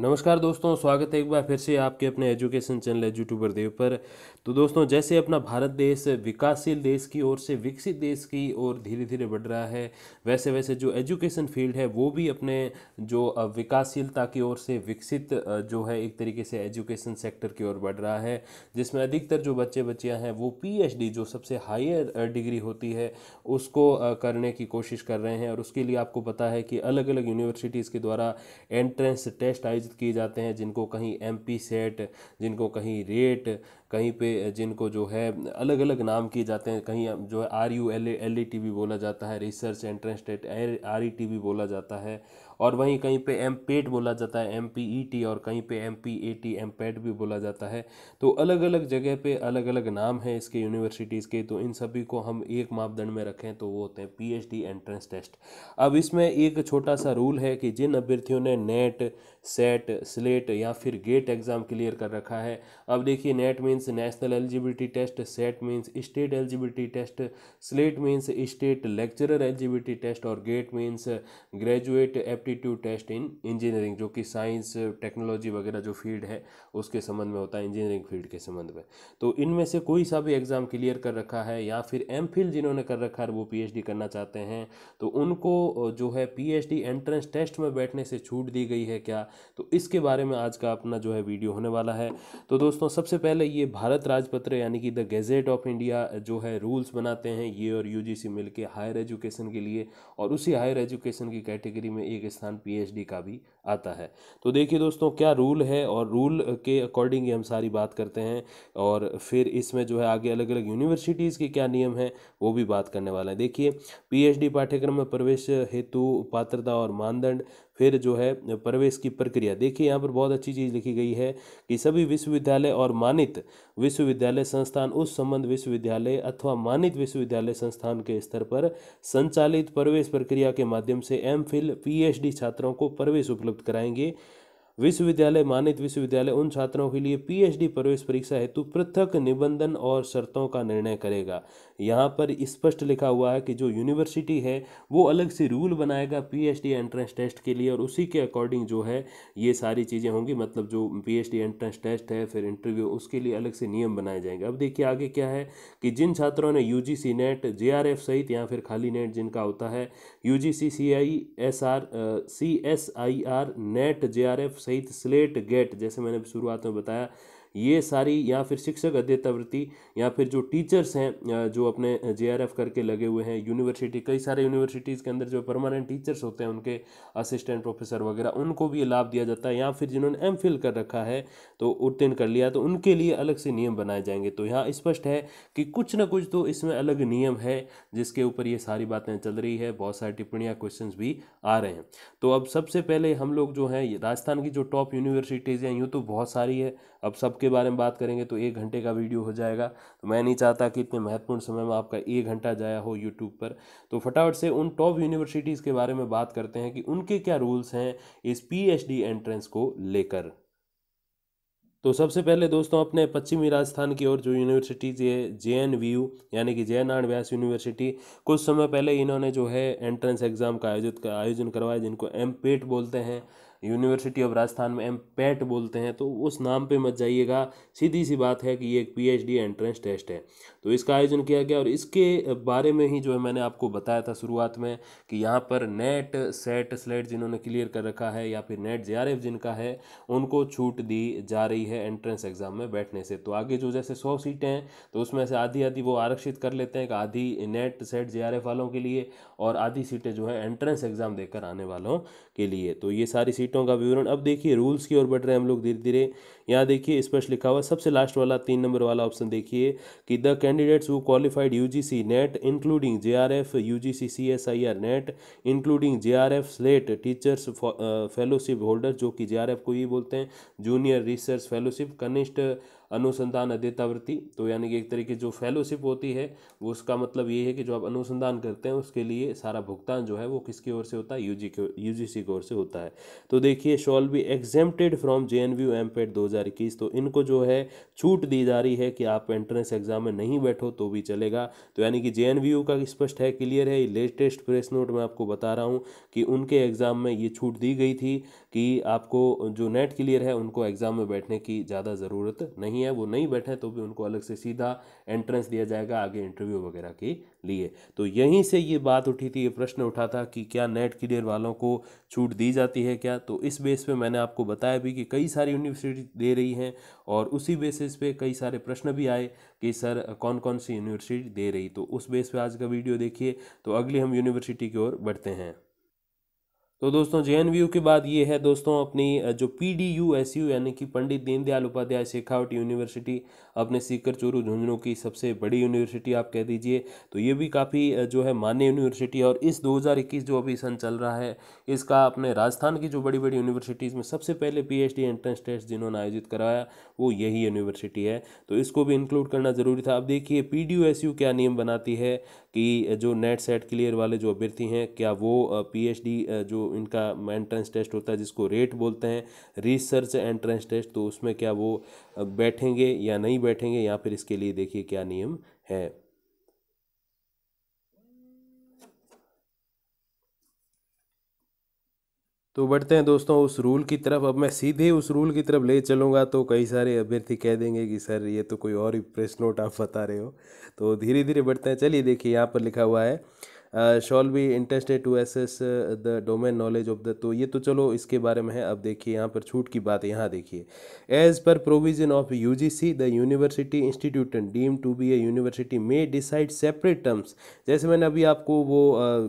नमस्कार दोस्तों स्वागत है एक बार फिर से आपके अपने एजुकेशन चैनल यूट्यूबर देव पर तो दोस्तों जैसे अपना भारत देश विकासशील देश की ओर से विकसित देश की ओर धीरे धीरे बढ़ रहा है वैसे वैसे जो एजुकेशन फील्ड है वो भी अपने जो विकासशीलता की ओर से विकसित जो है एक तरीके से एजुकेशन सेक्टर की ओर बढ़ रहा है जिसमें अधिकतर जो बच्चे बच्चियाँ हैं वो पी जो सबसे हायर डिग्री होती है उसको करने की कोशिश कर रहे हैं और उसके लिए आपको पता है कि अलग अलग यूनिवर्सिटीज़ के द्वारा एंट्रेंस टेस्ट आई आयोजित किए जाते हैं जिनको कहीं एम सेट जिनको कहीं रेट कहीं पे जिनको जो है अलग अलग नाम किए जाते हैं कहीं जो है R U L L E T भी बोला जाता है रिसर्च एंट्रेंस टेट आर ई टी भी बोला जाता है और वहीं कहीं पे एम पेट बोला जाता है एम पी ई टी और कहीं पे M P A T M PET भी बोला जाता है तो अलग अलग जगह पे अलग अलग नाम हैं इसके यूनिवर्सिटीज़ के तो इन सभी को हम एक मापदंड में रखें तो वो होते हैं P H D entrance test अब इसमें एक छोटा सा रूल है कि जिन अभ्यर्थियों ने नेट सेट स्लेट या फिर गेट एग्ज़ाम क्लियर कर रखा है अब देखिए NET means means national eligibility test SET means state eligibility test SLET means state lecturer eligibility test और GATE means graduate aptitude test in engineering जो कि साइंस टेक्नोलॉजी वगैरह जो फील्ड है उसके संबंध में होता है इंजीनियरिंग फील्ड के संबंध में तो इनमें से कोई सा भी एग्ज़ाम क्लियर कर रखा है या फिर एम जिन्होंने कर रखा है वो पी करना चाहते हैं तो उनको जो है पी एंट्रेंस टेस्ट में बैठने से छूट दी गई है क्या तो इसके बारे में आज का अपना जो है वीडियो होने वाला है तो दोस्तों सबसे पहले ये भारत राजपत्र यानी कि द गेजेट ऑफ इंडिया जो है रूल्स बनाते हैं ये और यू जी सी मिलकर हायर एजुकेशन के लिए और उसी हायर एजुकेशन की कैटेगरी में एक स्थान डी का भी आता है तो देखिए दोस्तों क्या रूल है और रूल के अकॉर्डिंग ही हम सारी बात करते हैं और फिर इसमें जो है आगे अलग अलग यूनिवर्सिटीज़ के क्या नियम हैं वो भी बात करने वाला है देखिए पीएचडी पाठ्यक्रम में प्रवेश हेतु पात्रता और मानदंड फिर जो है प्रवेश की प्रक्रिया देखिए यहाँ पर बहुत अच्छी चीज़ लिखी गई है कि सभी विश्वविद्यालय और मानित विश्वविद्यालय संस्थान उस संबंध विश्वविद्यालय अथवा मानित विश्वविद्यालय संस्थान के स्तर पर संचालित प्रवेश प्रक्रिया के माध्यम से एम फिल छात्रों को प्रवेश उपलब्ध उपलब्ध कराएंगे विश्वविद्यालय मानित विश्वविद्यालय उन छात्रों के लिए पीएचडी प्रवेश परीक्षा हेतु पृथक निबंधन और शर्तों का निर्णय करेगा यहाँ पर स्पष्ट लिखा हुआ है कि जो यूनिवर्सिटी है वो अलग से रूल बनाएगा पीएचडी एंट्रेंस टेस्ट के लिए और उसी के अकॉर्डिंग जो है ये सारी चीज़ें होंगी मतलब जो पी एंट्रेंस टेस्ट है फिर इंटरव्यू उसके लिए अलग से नियम बनाए जाएंगे अब देखिए आगे क्या है कि जिन छात्रों ने यू नेट जे सहित या फिर खाली नेट जिनका होता है U G C C I S R C S I R NET J सहित स्लेट गेट जैसे मैंने शुरुआत में बताया ये सारी या फिर शिक्षक अध्ययतवृत्ति या फिर जो टीचर्स हैं जो अपने जे करके लगे हुए हैं यूनिवर्सिटी कई सारे यूनिवर्सिटीज़ के अंदर जो परमानेंट टीचर्स होते हैं उनके असिस्टेंट प्रोफेसर वगैरह उनको भी लाभ दिया जाता है या फिर जिन्होंने एम कर रखा है तो उत्तीर्ण कर लिया तो उनके लिए अलग से नियम बनाए जाएंगे तो यहाँ स्पष्ट है कि कुछ ना कुछ तो इसमें अलग नियम है जिसके ऊपर ये सारी बातें चल रही है बहुत सारी टिप्पणियाँ क्वेश्चन भी आ रहे हैं तो अब सबसे पहले हम लोग जो हैं राजस्थान की जो टॉप यूनिवर्सिटीज़ हैं यूँ तो बहुत सारी है अब सब उसके बारे में बात करेंगे तो एक घंटे का वीडियो हो जाएगा तो मैं नहीं चाहता कि इतने महत्वपूर्ण समय में आपका एक घंटा जाया हो यूट्यूब पर तो फटाफट से उन टॉप यूनिवर्सिटीज़ के बारे में बात करते हैं कि उनके क्या रूल्स हैं इस पी एंट्रेंस को लेकर तो सबसे पहले दोस्तों अपने पश्चिमी राजस्थान की ओर जो यूनिवर्सिटीज है जे एन वी यू यानी कि जयनारायण व्यास यूनिवर्सिटी कुछ समय पहले इन्होंने जो है एंट्रेंस एग्ज़ाम का आयोजित आयोजन करवाया जिनको एम पेट बोलते हैं यूनिवर्सिटी ऑफ राजस्थान में एम पैट बोलते हैं तो उस नाम पे मत जाइएगा सीधी सी बात है कि ये एक पीएचडी एंट्रेंस टेस्ट है तो इसका आयोजन किया गया और इसके बारे में ही जो है मैंने आपको बताया था शुरुआत में कि यहाँ पर नेट सेट स्लेट जिन्होंने क्लियर कर रखा है या फिर नेट जे जिनका है उनको छूट दी जा रही है एंट्रेंस एग्ज़ाम में बैठने से तो आगे जो जैसे सौ सीटें हैं तो उसमें से आधी आधी वो आरक्षित कर लेते हैं आधी नेट सेट जे वालों के लिए और आधी सीटें जो है एंट्रेंस एग्ज़ाम देकर आने वालों के लिए तो ये सारी सीटों का विवरण अब देखिए रूल्स की ओर बढ़ रहे हैं हम लोग धीरे धीरे यहाँ देखिए स्पष्ट लिखा हुआ सबसे लास्ट वाला तीन नंबर वाला ऑप्शन देखिए कि the candidates who qualified U NET including J R F U NET including J R F SLET teachers fellowship holder जो कि जे आर एफ को ही बोलते हैं जूनियर रिसर्च फेलोशिप कनिष्ठ अनुसंधान अध्यतावृत्ति तो यानी कि एक तरीके जो फेलोशिप होती है वो उसका मतलब ये है कि जो आप अनुसंधान करते हैं उसके लिए सारा भुगतान जो है वो किसकी ओर से होता है यूजी के यूजीसी की ओर से होता है तो देखिए shall be exempted from J N U PET दो हज़ार इक्कीस तो इनको जो है छूट दी जा रही है कि आप एंट्रेंस एग्जाम में नहीं बैठो तो भी चलेगा तो यानी कि जे का स्पष्ट है क्लियर है लेटेस्ट प्रेस नोट में आपको बता रहा हूँ कि उनके एग्ज़ाम में ये छूट दी गई थी कि आपको जो नेट क्लियर है उनको एग्ज़ाम में बैठने की ज़्यादा ज़रूरत नहीं है वो नहीं बैठे तो भी उनको अलग से सीधा एंट्रेंस दिया जाएगा आगे इंटरव्यू वगैरह के लिए तो यहीं से ये बात उठी थी ये प्रश्न उठा था कि क्या नेट क्लियर वालों को छूट दी जाती है क्या तो इस बेस पे मैंने आपको बताया भी कि कई सारी यूनिवर्सिटी दे रही हैं और उसी बेसिस पे कई सारे प्रश्न भी आए कि सर कौन कौन सी यूनिवर्सिटी दे रही तो उस बेस पे आज का वीडियो देखिए तो अगली हम यूनिवर्सिटी की ओर बढ़ते हैं तो दोस्तों जे के बाद ये है दोस्तों अपनी जो P D U S U यानी कि पंडित दीनदयाल उपाध्याय शेखावट यूनिवर्सिटी अपने सीकर चोरू झुंझुनू की सबसे बड़ी यूनिवर्सिटी आप कह दीजिए तो ये भी काफ़ी जो है मान्य यूनिवर्सिटी है और इस 2021 जो अभी सन चल रहा है इसका अपने राजस्थान की जो बड़ी बड़ी यूनिवर्सिटीज़ में सबसे पहले P H D entrance test जिन्होंने आयोजित कराया वो यही यूनिवर्सिटी है तो इसको भी इंक्लूड करना ज़रूरी था अब देखिए P D U S U क्या नियम बनाती है कि जो नेट सेट क्लियर वाले जो अभ्यर्थी हैं क्या वो पीएचडी जो इनका एंट्रेंस टेस्ट होता है जिसको रेट बोलते हैं रिसर्च एंट्रेंस टेस्ट तो उसमें क्या वो बैठेंगे या नहीं बैठेंगे या फिर इसके लिए देखिए क्या नियम है तो बढ़ते हैं दोस्तों उस रूल की तरफ अब मैं सीधे उस रूल की तरफ ले चलूँगा तो कई सारे अभ्यर्थी कह देंगे कि सर ये तो कोई और ही प्रेस नोट आप बता रहे हो तो धीरे धीरे बढ़ते हैं चलिए देखिए यहाँ पर लिखा हुआ है shall be interested to assess the domain knowledge of the तो ये तो चलो इसके बारे में है अब देखिए यहाँ पर छूट की बात यहाँ देखिए as per provision of U G C the university institute deem to be a university may decide separate terms जैसे मैंने अभी आपको वो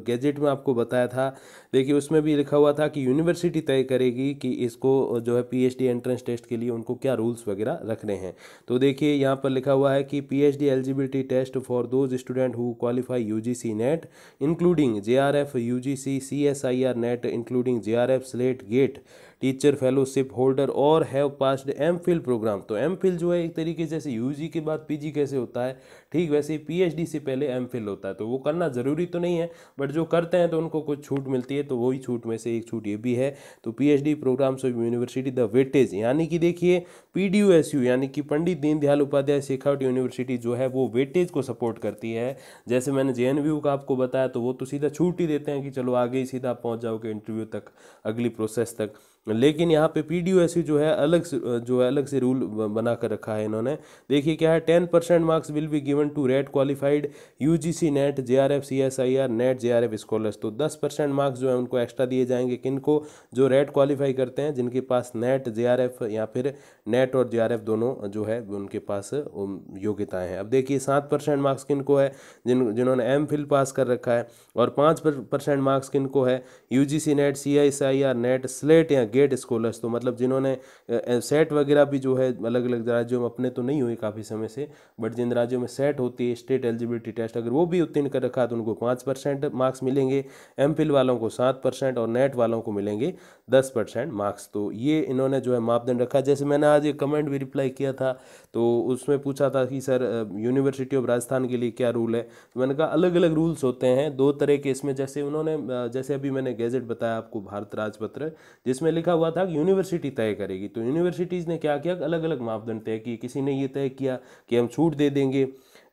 गैजेट uh, में आपको बताया था देखिए उसमें भी लिखा हुआ था कि यूनिवर्सिटी तय करेगी कि इसको uh, जो है पीएचडी एंट्रेंस टेस्ट के लिए उनको क्या रूल्स वगैरह रखने हैं तो देखिए यहाँ पर लिखा हुआ है कि PhD eligibility test for those student who qualify UGC NET including JRF, UGC, CSIR net, including JRF, Slate, GATE, teacher fellowship holder और have passed M Phil programme तो एम फिल जो है एक तरीके जैसे यू जी के बाद पी जी कैसे होता है ठीक वैसे पी एच डी से पहले एम फिल होता है तो वो करना ज़रूरी तो नहीं है बट जो करते हैं तो उनको कुछ छूट मिलती है तो वही छूट में से एक छूट ये भी है तो P H D programmes of university the weightage यानी कि देखिए P D U S U यानी कि पंडित दीनदयाल उपाध्याय शेखावट यूनिवर्सिटी जो है वो वेटेज को सपोर्ट करती है जैसे मैंने जे एन वी यू का आपको बताया तो वो तो सीधा छूट ही देते हैं कि चलो आगे ही सीधा पहुँच जाओगे इंटरव्यू तक अगली प्रोसेस तक लेकिन यहाँ पे पी डी एस जो है अलग से जो है अलग से रूल बना कर रखा है इन्होंने देखिए क्या है ten percent marks will be given to RET qualified U G C NET J R F C S I R NET J R F scholars तो दस परसेंट मार्क्स जो है उनको एक्स्ट्रा दिए जाएंगे किनको जो रेट क्वालिफाई करते हैं जिनके पास नेट जे आर एफ या फिर नेट और जे आर एफ दोनों जो है उनके पास योग्यताएँ हैं अब देखिए सात परसेंट मार्क्स किन को है जिन जिन्होंने एम फिल पास कर रखा है और पाँच परसेंट मार्क्स किन को है U G C NET C S I R NET SLET या गेट स्कॉलर्स तो मतलब जिन्होंने सेट वगैरह भी जो है अलग अलग राज्यों में अपने तो नहीं हुए काफ़ी समय से बट जिन राज्यों में सेट होती है स्टेट एलिजिबिलिटी टेस्ट अगर वो भी उत्तीर्ण कर रखा तो उनको पाँच परसेंट मार्क्स मिलेंगे एम वालों को सात परसेंट और नेट वालों को मिलेंगे दस परसेंट मार्क्स तो ये इन्होंने जो है मापदंड रखा जैसे मैंने आज एक कमेंट भी रिप्लाई किया था तो उसमें पूछा था कि सर यूनिवर्सिटी ऑफ राजस्थान के लिए क्या रूल है तो मैंने कहा अलग अलग रूल्स होते हैं दो तरह के इसमें जैसे उन्होंने जैसे अभी मैंने गैजेट बताया आपको भारत राजपत्र जिसमें लिखा हुआ था कि यूनिवर्सिटी तय करेगी तो यूनिवर्सिटीज़ ने क्या किया अलग अलग मापदंड तय किए किसी ने ये तय किया कि हम छूट दे देंगे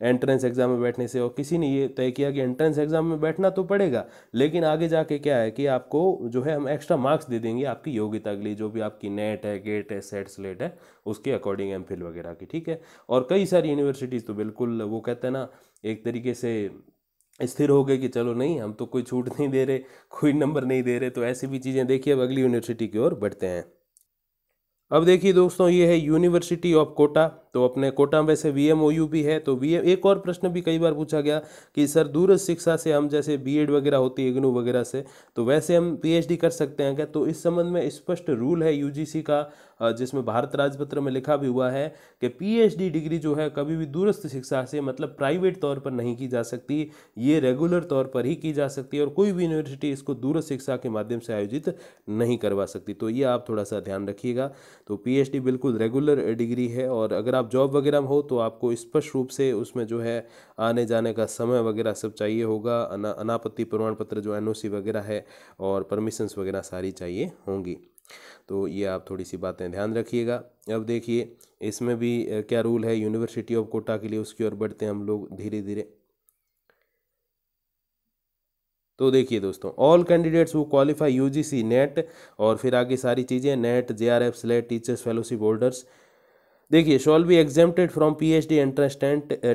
एंट्रेंस एग्ज़ाम में बैठने से और किसी ने ये तय किया कि एंट्रेंस एग्ज़ाम में बैठना तो पड़ेगा लेकिन आगे जाके क्या है कि आपको जो है हम एक्स्ट्रा मार्क्स दे देंगे आपकी योग्यता के लिए जो भी आपकी नेट है गेट है सेट स्लेट है उसके अकॉर्डिंग एम वगैरह की ठीक है और कई सारी यूनिवर्सिटीज़ तो बिल्कुल वो कहते हैं ना एक तरीके से स्थिर हो गए कि चलो नहीं हम तो कोई छूट नहीं दे रहे कोई नंबर नहीं दे रहे तो ऐसी भी चीज़ें देखिए अब अगली यूनिवर्सिटी की ओर बढ़ते हैं अब देखिए दोस्तों ये है यूनिवर्सिटी ऑफ कोटा तो अपने कोटा में से वी एम भी है तो वी एक और प्रश्न भी कई बार पूछा गया कि सर दूर शिक्षा से हम जैसे बी वगैरह होती है इग्नू वगैरह से तो वैसे हम पी कर सकते हैं क्या तो इस संबंध में स्पष्ट रूल है यू का जिसमें भारत राजपत्र में लिखा भी हुआ है कि पीएचडी डिग्री जो है कभी भी दूरस्थ शिक्षा से मतलब प्राइवेट तौर पर नहीं की जा सकती ये रेगुलर तौर पर ही की जा सकती है और कोई भी यूनिवर्सिटी इसको दूरस्थ शिक्षा के माध्यम से आयोजित नहीं करवा सकती तो ये आप थोड़ा सा ध्यान रखिएगा तो पीएचडी बिल्कुल रेगुलर डिग्री है और अगर आप जॉब वगैरह में हो तो आपको स्पष्ट रूप से उसमें जो है आने जाने का समय वगैरह सब चाहिए होगा अना अनापत्ति प्रमाण पत्र जो एन वगैरह है और परमिशंस वगैरह सारी चाहिए होंगी तो ये आप थोड़ी सी बातें ध्यान रखिएगा अब देखिए इसमें भी क्या रूल है यूनिवर्सिटी ऑफ कोटा के लिए उसकी ओर बढ़ते हैं हम लोग धीरे धीरे तो देखिए दोस्तों ऑल कैंडिडेट्स वो क्वालिफाई यूजीसी नेट और फिर आगे सारी चीज़ें NET J R F SLET teachers fellowship holders देखिए shall be exempted from PhD entrance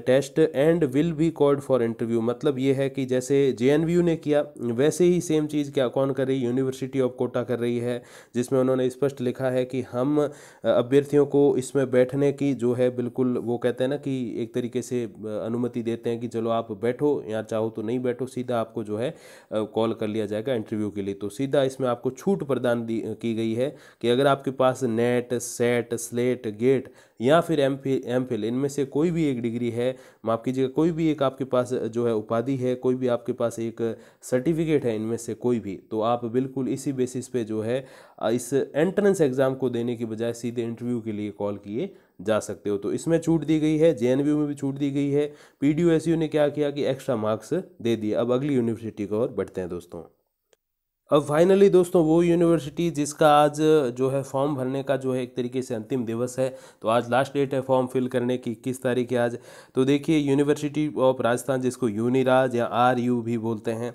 test and will be called for interview मतलब ये है कि जैसे जेएनवीयू ने किया वैसे ही सेम चीज़ क्या कौन कर रही यूनिवर्सिटी ऑफ कोटा कर रही है जिसमें उन्होंने स्पष्ट लिखा है कि हम eh, अभ्यर्थियों को इसमें बैठने की जो है बिल्कुल वो कहते हैं ना कि एक तरीके से eh, अनुमति देते हैं कि चलो आप बैठो या चाहो तो नहीं बैठो सीधा आपको जो है कॉल eh, कर लिया जाएगा इंटरव्यू के लिए तो सीधा इसमें आपको छूट प्रदान की गई है कि अगर आपके पास नेट सेट स्लेट गेट या फिर एम फिल एम फिल इनमें से कोई भी एक डिग्री है माफ़ कीजिएगा कोई भी एक आपके पास जो है उपाधि है कोई भी आपके पास एक सर्टिफिकेट है इनमें से कोई भी तो आप बिल्कुल इसी बेसिस पे जो है इस एंट्रेंस एग्ज़ाम को देने की बजाय सीधे इंटरव्यू के लिए कॉल किए जा सकते हो तो इसमें छूट दी गई है जे में भी छूट दी गई है पी ने क्या किया कि एक्स्ट्रा मार्क्स दे दिए अब अगली यूनिवर्सिटी की ओर बढ़ते हैं दोस्तों अब फाइनली दोस्तों वो यूनिवर्सिटी जिसका आज जो है फॉर्म भरने का जो है एक तरीके से अंतिम दिवस है तो आज लास्ट डेट है फॉर्म फिल करने की इक्कीस तारीख है आज तो देखिए यूनिवर्सिटी ऑफ राजस्थान जिसको यूनिराज या आर यू भी बोलते हैं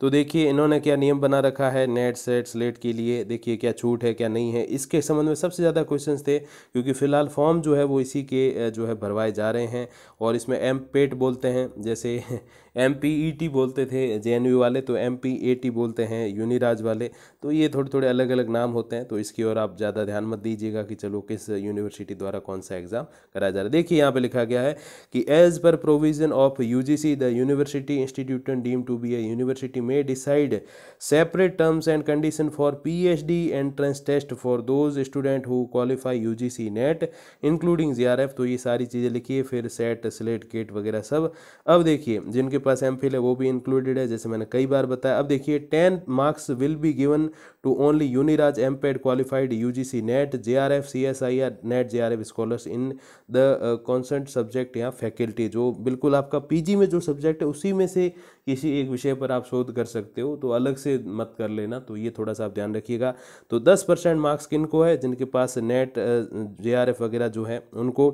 तो देखिए इन्होंने क्या नियम बना रखा है नेट सेट स्लेट के लिए देखिए क्या छूट है क्या नहीं है इसके संबंध में सबसे ज़्यादा क्वेश्चन थे क्योंकि फ़िलहाल फॉर्म जो है वो इसी के जो है भरवाए जा रहे हैं और इसमें एम पेट बोलते हैं जैसे एम पी ई टी बोलते थे जे एन यू वाले तो एम पी ए टी बोलते हैं यूनिराज वाले तो ये थोड़े थोड़े अलग अलग नाम होते हैं तो इसकी ओर आप ज़्यादा ध्यान मत दीजिएगा कि चलो किस यूनिवर्सिटी द्वारा कौन सा एग्ज़ाम कराया जा रहा है देखिए यहाँ पे लिखा गया है कि as per provision of U G C the university institute deem to be a university में decide separate terms and conditions for P H D entrance test for those student who qualify U G C NET including J R F तो ये सारी चीज़ें लिखिए फिर set SLET GATE वगैरह सब अब देखिए जिनके पास एम फिल है वो भी इंक्लूडेड है जैसे मैंने कई बार बताया अब देखिए ten marks will be given to only यूनिराज एम पेड qualified U G C NET J R F C S I R NET J R F scholars in the concerned subject या फैकल्टी जो बिल्कुल आपका पी जी में जो subject है उसी में से किसी एक विषय पर आप शोध कर सकते हो तो अलग से मत कर लेना तो ये थोड़ा सा आप ध्यान रखिएगा तो दस परसेंट मार्क्स किन को है जिनके पास नेट जे आर एफ वगैरह जो है उनको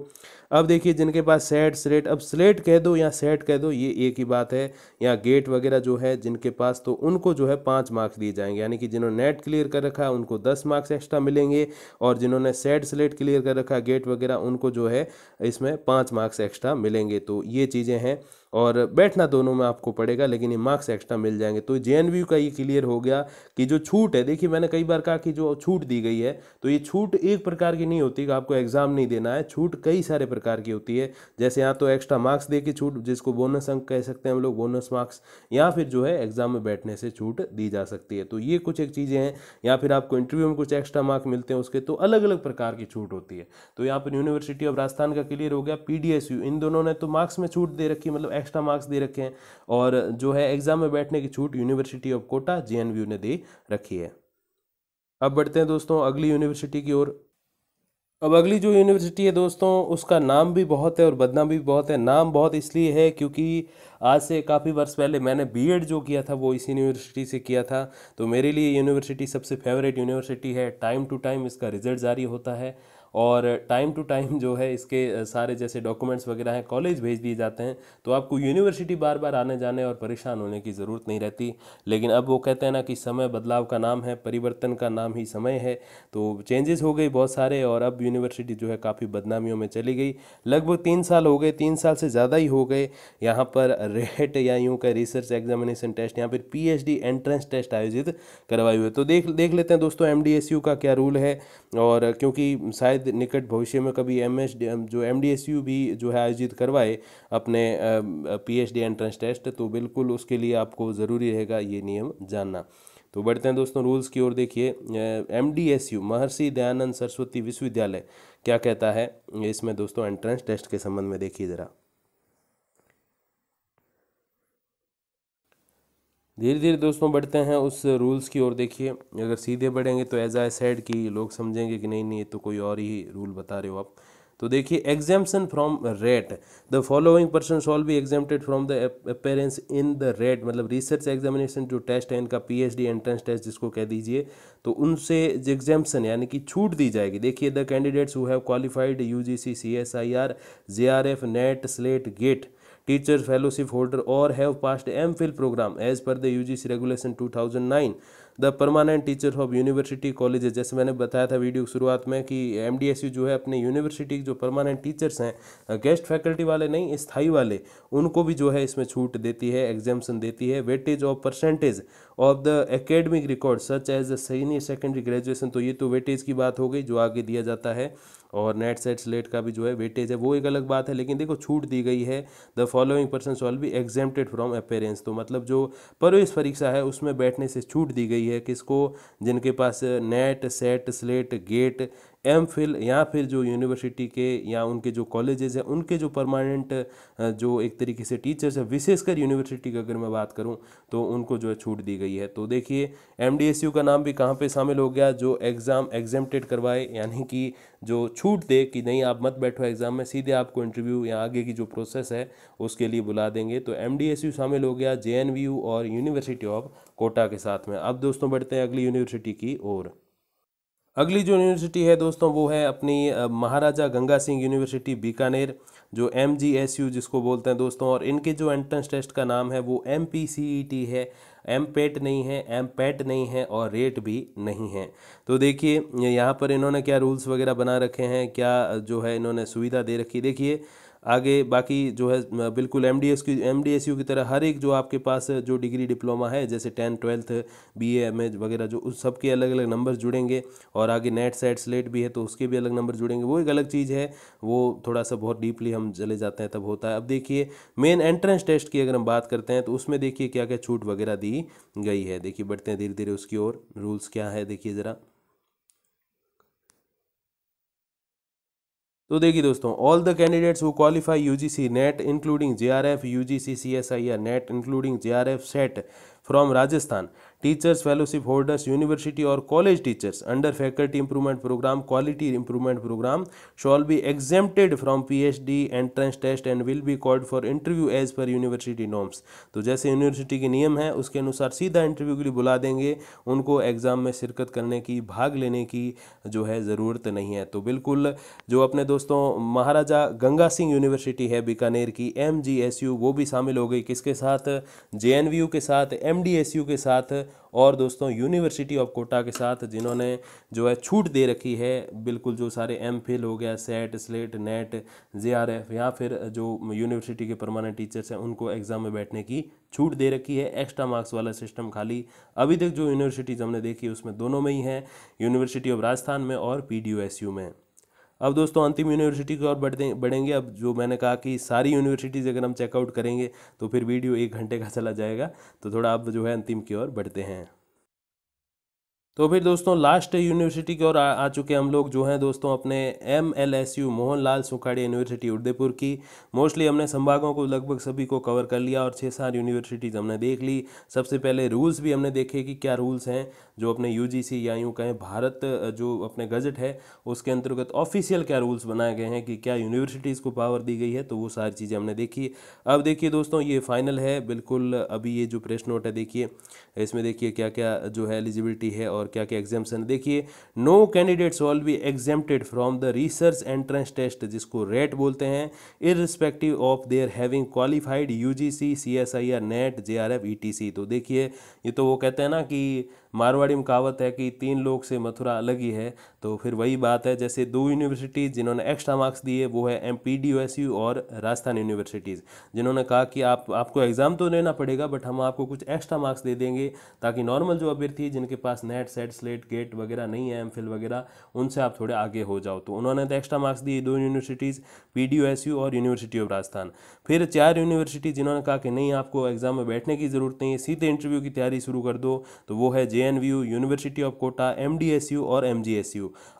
अब देखिए जिनके पास सेट स्लेट अब स्लेट कह दो या सेट कह दो ये एक ही बात है या गेट वगैरह जो है जिनके पास तो उनको जो है पाँच मार्क्स दिए जाएंगे यानी कि जिन्होंने नेट क्लियर कर रखा है उनको दस मार्क्स एक्स्ट्रा मिलेंगे और जिन्होंने सेट स्लेट क्लियर कर रखा है गेट वगैरह उनको जो है इसमें पाँच मार्क्स एक्स्ट्रा मिलेंगे तो ये चीज़ें हैं और बैठना दोनों में आपको पड़ेगा लेकिन ये मार्क्स एक्स्ट्रा मिल जाएंगे तो जे का ये क्लियर हो गया कि जो छूट है देखिए मैंने कई बार कहा कि जो छूट दी गई है तो ये छूट एक प्रकार की नहीं होती कि आपको एग्ज़ाम नहीं देना है छूट कई सारे प्रकार की होती है जैसे यहाँ तो एक्स्ट्रा मार्क्स दे छूट जिसको बोनस अंक कह सकते हैं हम लोग बोनस मार्क्स या फिर जो है एग्ज़ाम में बैठने से छूट दी जा सकती है तो ये कुछ एक चीज़ें हैं या फिर आपको इंटरव्यू में कुछ एक्स्ट्रा मार्क्स मिलते हैं उसके तो अलग अलग प्रकार की छूट होती है तो यहाँ पर यूनिवर्सिटी ऑफ राजस्थान का क्लियर हो गया पी इन दोनों ने तो मार्क्स में छूट दे रखी मतलब एक्स्ट्रा मार्क्स दे रखे हैं और जो है एग्ज़ाम में बैठने की छूट यूनिवर्सिटी ऑफ कोटा जे ने दे रखी है अब बढ़ते हैं दोस्तों अगली यूनिवर्सिटी की ओर अब अगली जो यूनिवर्सिटी है दोस्तों उसका नाम भी बहुत है और बदनाम भी बहुत है नाम बहुत इसलिए है क्योंकि आज से काफ़ी वर्ष पहले मैंने बीएड जो किया था वो इसी यूनिवर्सिटी से किया था तो मेरे लिए यूनिवर्सिटी सबसे फेवरेट यूनिवर्सिटी है टाइम टू टाइम इसका रिजल्ट जारी होता है और टाइम टू टाइम जो है इसके सारे जैसे डॉक्यूमेंट्स वगैरह हैं कॉलेज भेज दिए जाते हैं तो आपको यूनिवर्सिटी बार बार आने जाने और परेशान होने की ज़रूरत नहीं रहती लेकिन अब वो कहते हैं ना कि समय बदलाव का नाम है परिवर्तन का नाम ही समय है तो चेंजेस हो गई बहुत सारे और अब यूनिवर्सिटी जो है काफ़ी बदनामियों में चली गई लगभग तीन साल हो गए तीन साल से ज़्यादा ही हो गए यहाँ पर रेट या यूँ का रिसर्च एग्जामिनेशन टेस्ट या फिर पी एंट्रेंस टेस्ट आयोजित करवाए हुए तो देख देख लेते हैं दोस्तों एम का क्या रूल है और क्योंकि शायद निकट भविष्य में कभी एम एस जो एम भी जो है आयोजित करवाए अपने P H D entrance test तो बिल्कुल उसके लिए आपको ज़रूरी रहेगा ये नियम जानना तो बढ़ते हैं दोस्तों रूल्स की ओर देखिए एम महर्षि दयानंद सरस्वती विश्वविद्यालय क्या कहता है इसमें दोस्तों एंट्रेंस टेस्ट के संबंध में देखिए ज़रा धीरे धीरे दोस्तों बढ़ते हैं उस रूल्स की ओर देखिए अगर सीधे बढ़ेंगे तो एज आई सेड कि लोग समझेंगे कि नहीं नहीं तो कोई और ही रूल बता रहे हो आप तो देखिए exemption from RET the following person shall be exempted from the appearance in the RET मतलब रिसर्च एग्जामिनेशन जो टेस्ट है इनका पीएचडी एंट्रेंस टेस्ट जिसको कह दीजिए तो उनसे एग्जामेशन यानी कि छूट दी जाएगी देखिए the candidates who have qualified UGC CSIR JRF NET SLET GATE teacher fellowship holder और have teacher M Phil programme as per the U G C regulation two thousand nine the permanent teacher of university colleges जैसे मैंने बताया था video की शुरुआत में कि M D S you जो है अपने यूनिवर्सिटी के जो परमानेंट टीचर्स हैं गेस्ट फैकल्टी वाले नहीं स्थाई वाले उनको भी जो है इसमें छूट देती है एग्जामेशन देती है weightage of percentage of the academic record such as a senior secondary graduation तो ये तो वेटेज की बात हो गई जो आगे दिया जाता है और नेट सेट स्लेट का भी जो है वेटेज है वो एक अलग बात है लेकिन देखो छूट दी गई है the following person shall be exempted from appearance तो मतलब जो प्रवेश परीक्षा है उसमें बैठने से छूट दी गई है किसको जिनके पास NET SET SLET GATE M Phil या फिर जो यूनिवर्सिटी के या उनके जो कॉलेजेस हैं उनके जो परमानेंट जो एक तरीके से टीचर्स हैं विशेषकर यूनिवर्सिटी की अगर मैं बात करूँ तो उनको जो है छूट दी गई है तो देखिए एम का नाम भी कहाँ पर शामिल हो गया जो एग्ज़ाम एग्जेमटेड करवाए यानी कि जो छूट दे कि नहीं आप मत बैठो एग्ज़ाम में सीधे आपको इंटरव्यू या आगे की जो प्रोसेस है उसके लिए बुला देंगे तो एम शामिल हो गया जे और यूनिवर्सिटी ऑफ कोटा के साथ में अब दोस्तों बढ़ते हैं अगली यूनिवर्सिटी की ओर अगली जो यूनिवर्सिटी है दोस्तों वो है अपनी महाराजा गंगा सिंह यूनिवर्सिटी बीकानेर जो एम जिसको बोलते हैं दोस्तों और इनके जो एंट्रेंस टेस्ट का नाम है वो एम e है एम पेट e नहीं है एम पैट e नहीं है और रेट भी नहीं है तो देखिए यहाँ पर इन्होंने क्या रूल्स वगैरह बना रखे हैं क्या जो है इन्होंने सुविधा दे रखी देखिए आगे बाकी जो है बिल्कुल एम डी एस की एम डी एस यू की तरह हर एक जो आपके पास जो डिग्री डिप्लोमा है जैसे tenth twelfth B A M A वगैरह जो उस सब के अलग अलग नंबर जुड़ेंगे और आगे नेट सेट स्लेट भी है तो उसके भी अलग नंबर जुड़ेंगे वो एक अलग चीज़ है वो थोड़ा सा बहुत डीपली हम चले जाते हैं तब होता है अब देखिए मेन एंट्रेंस टेस्ट की अगर हम बात करते हैं तो उसमें देखिए क्या क्या छूट वगैरह दी गई है देखिए बढ़ते हैं धीरे धीरे उसकी ओर रूल्स क्या है देखिए ज़रा तो देखिए दोस्तों all the candidates who qualify UGC NET including JRF UGC R NET including JRF SET from Rajasthan teachers fellowship holders university और college teachers under faculty improvement programme quality improvement programme shall be exempted from PhD entrance test and will be called for interview as per university norms तो जैसे university के नियम है उसके अनुसार सीधा interview के लिए बुला देंगे उनको एग्ज़ाम में शिरकत करने की भाग लेने की जो है ज़रूरत नहीं है तो बिल्कुल जो अपने दोस्तों महाराजा गंगा सिंह यूनिवर्सिटी है बीकानेर की एम वो भी शामिल हो गई किसके साथ जे के साथ एम के साथ और दोस्तों यूनिवर्सिटी ऑफ कोटा के साथ जिन्होंने जो है छूट दे रखी है बिल्कुल जो सारे एम फिल हो गया SET SLET NET J R F या फिर जो यूनिवर्सिटी के परमानेंट टीचर्स हैं उनको एग्ज़ाम में बैठने की छूट दे रखी है एक्स्ट्रा मार्क्स वाला सिस्टम खाली अभी तक जो यूनिवर्सिटीज़ हमने देखी उसमें दोनों में ही है यूनिवर्सिटी ऑफ राजस्थान में और पी में अब दोस्तों अंतिम यूनिवर्सिटी की ओर बढ़ते बढ़ेंगे अब जो मैंने कहा कि सारी यूनिवर्सिटीज़ अगर हम चेकआउट करेंगे तो फिर वीडियो एक घंटे का चला जाएगा तो थोड़ा अब जो है अंतिम की ओर बढ़ते हैं तो फिर दोस्तों लास्ट यूनिवर्सिटी की ओर आ, आ चुके हम लोग जो हैं दोस्तों अपने M L S U Mohan Lal Sukhadia university Udaipur की मोस्टली हमने संभागों को लगभग सभी को कवर कर लिया और छः सात यूनिवर्सिटीज़ हमने देख ली सबसे पहले रूल्स भी हमने देखे कि क्या रूल्स हैं जो अपने यू या यूँ कहें भारत जो अपने गजट है उसके अंतर्गत ऑफिशियल क्या रूल्स बनाए गए हैं कि क्या यूनिवर्सिटीज़ को पावर दी गई है तो वो सारी चीज़ें हमने देखी अब देखिए दोस्तों ये फाइनल है बिल्कुल अभी ये जो प्रेस नोट है देखिए इसमें देखिए क्या क्या जो है एलिजिबिलिटी है और और क्या क्या एग्जामेशन देखिए no candidates all be exempted from the research entrance test जिसको रेट बोलते हैं irrespective of their having qualified U G C C S I R NET J R F E T C तो देखिए ये तो वो कहते हैं ना कि मारवाड़ी में कहावत है कि तीन लोग से मथुरा अलग ही है तो फिर वही बात है जैसे दो यूनिवर्सिटीज़ जिन्होंने एक्स्ट्रा मार्क्स दिए वो है M P D S U और राजस्थान यूनिवर्सिटीज़ जिन्होंने कहा कि आप आपको एग्ज़ाम तो लेना पड़ेगा बट हम आपको कुछ एक्स्ट्रा मार्क्स दे देंगे ताकि नॉर्मल जो अभ्यर्थी जिनके पास नेट सेट स्लेट गेट वगैरह नहीं है एम वगैरह उनसे आप थोड़े आगे हो जाओ तो उन्होंने तो एक्स्ट्रा मार्क्स दिए दो universities P D S U और यूनिवर्सिटी ऑफ राजस्थान फिर चार यूनिवर्सिटी जिन्होंने कहा कि नहीं आपको एग्ज़ाम में बैठने की ज़रूरत नहीं है सीधे इंटरव्यू की तैयारी शुरू कर दो तो वो है J N V U university of Kota M D S U और एम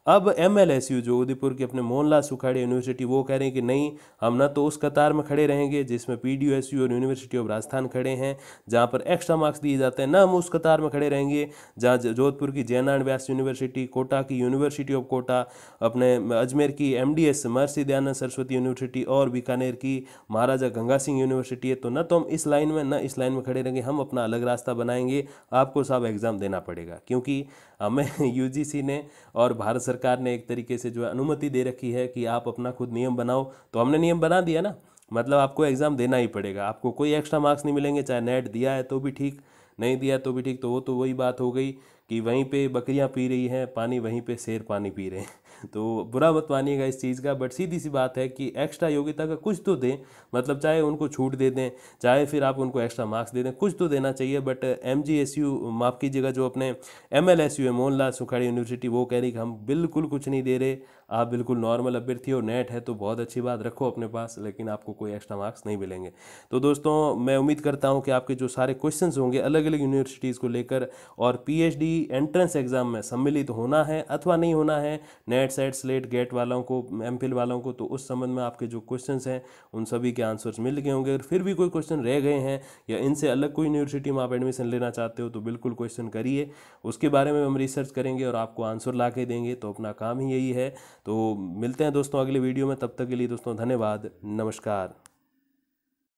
अब एम जो उदयपुर के अपने मोहनलाल सुखाड़े यूनिवर्सिटी वो कह रहे हैं कि नहीं हम ना तो उस कतार में खड़े रहेंगे जिसमें पी और यूनिवर्सिटी ऑफ राजस्थान खड़े हैं जहाँ पर एक्स्ट्रा मार्क्स दिए जाते हैं ना हम उस कतार में खड़े रहेंगे जहाँ जोधपुर की जयनारायण व्यास यूनिवर्सिटी कोटा की यूनिवर्सिटी ऑफ कोटा अपने अजमेर की एम डी एस महर्षि दयानंद सरस्वती यूनिवर्सिटी और बीकानेर की महाराजा गंगा सिंह यूनिवर्सिटी है तो न तो हम इस लाइन में न इस लाइन में खड़े रहेंगे हम अपना अलग रास्ता बनाएंगे आपको साहब एग्ज़ाम देना पड़ेगा क्योंकि हमें यू ने और भारत सरकार सरकार ने एक तरीके से जो है अनुमति दे रखी है कि आप अपना खुद नियम बनाओ तो हमने नियम बना दिया ना मतलब आपको एग्ज़ाम देना ही पड़ेगा आपको कोई एक्स्ट्रा मार्क्स नहीं मिलेंगे चाहे नेट दिया है तो भी ठीक नहीं दिया तो भी ठीक तो वो तो वही बात हो गई कि वहीं पे बकरियां पी रही हैं पानी वहीं पे शेर पानी पी रहे हैं तो बुरा मत मानिएगा इस चीज़ का बट सीधी सी बात है कि एक्स्ट्रा योग्यता का कुछ तो दें मतलब चाहे उनको छूट दे दें चाहे फिर आप उनको एक्स्ट्रा मार्क्स दे दें कुछ तो देना चाहिए but M G S U माफ़ कीजिएगा जो अपने एम एल एस यू है मोहनलाल सुखाड़ी यूनिवर्सिटी वो कह रही कि हम बिल्कुल कुछ नहीं दे रहे आप बिल्कुल नॉर्मल अभ्यर्थी हो नेट है तो बहुत अच्छी बात रखो अपने पास लेकिन आपको कोई एक्स्ट्रा मार्क्स नहीं मिलेंगे तो दोस्तों मैं उम्मीद करता हूँ कि आपके जो सारे क्वेश्चन होंगे अलग अलग यूनिवर्सिटीज़ को लेकर और P H D entrance exam में सम्मिलित होना है अथवा नहीं होना है NET right side SLET GATE वालों को एम वालों को तो उस संबंध में आपके जो क्वेश्चन हैं उन सभी के आंसर्स मिल गए होंगे अगर फिर भी कोई क्वेश्चन रह गए हैं या इनसे अलग कोई यूनिवर्सिटी में आप एडमिशन लेना चाहते हो तो बिल्कुल क्वेश्चन करिए उसके बारे में हम रिसर्च करेंगे और आपको आंसर ला के देंगे तो अपना काम ही यही है तो मिलते हैं दोस्तों अगले वीडियो में तब तक के लिए दोस्तों धन्यवाद नमस्कार